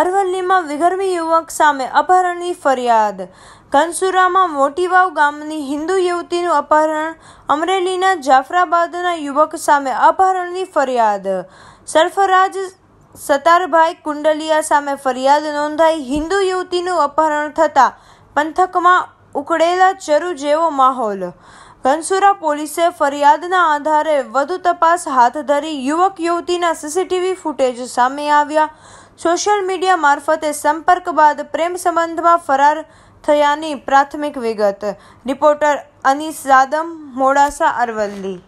અરવલ્લીમાં વિગર્વી યુવક સામે અપહરણની ફરિયાદ ઘનસુરામાં મોટીવાવ ગામની હિન્દુ યુવતીનું અપહરણ અમરેલીના જાફરાબાદના યુવક સામે અપહરણની ફરિયાદ સરફરાજ સતારભાઈ કુંડલિયા સામે ફરિયાદ નોંધાઈ હિન્દુ યુવતીનું અપહરણ થતાં પંથકમાં ઉકળેલા ચરુ જેવો માહોલ ઘનસુરા પોલીસે ફરિયાદના આધારે વધુ તપાસ હાથ ધરી યુવક યુવતીના સીસીટીવી ફૂટેજ સામે આવ્યા સોશિયલ મીડિયા મારફતે સંપર્ક બાદ પ્રેમ સંબંધમાં ફરાર થયાની પ્રાથમિક વિગત રિપોર્ટર અનીસ જાદમ મોડાસા અરવલ્લી